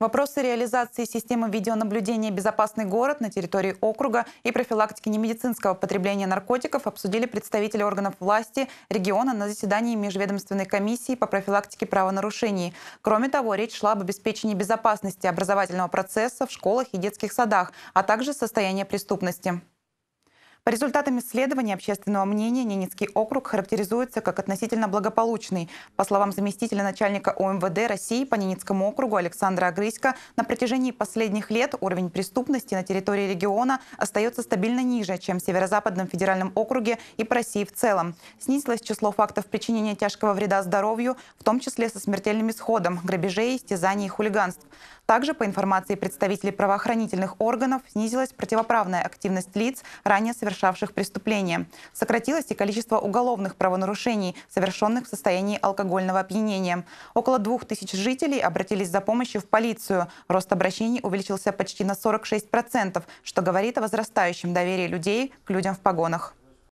Вопросы реализации системы видеонаблюдения «Безопасный город» на территории округа и профилактики немедицинского потребления наркотиков обсудили представители органов власти региона на заседании Межведомственной комиссии по профилактике правонарушений. Кроме того, речь шла об обеспечении безопасности образовательного процесса в школах и детских садах, а также состоянии преступности. По результатам исследования общественного мнения Ненецкий округ характеризуется как относительно благополучный. По словам заместителя начальника ОМВД России по Ненецкому округу Александра Агрыська, на протяжении последних лет уровень преступности на территории региона остается стабильно ниже, чем в Северо-Западном федеральном округе и по России в целом. Снизилось число фактов причинения тяжкого вреда здоровью, в том числе со смертельным исходом, грабежей, истязаний и хулиганств. Также, по информации представителей правоохранительных органов, снизилась противоправная активность лиц, ранее совершенных совершавших преступления. Сократилось и количество уголовных правонарушений, совершенных в состоянии алкогольного опьянения. Около двух тысяч жителей обратились за помощью в полицию. Рост обращений увеличился почти на 46%, что говорит о возрастающем доверии людей к людям в погонах.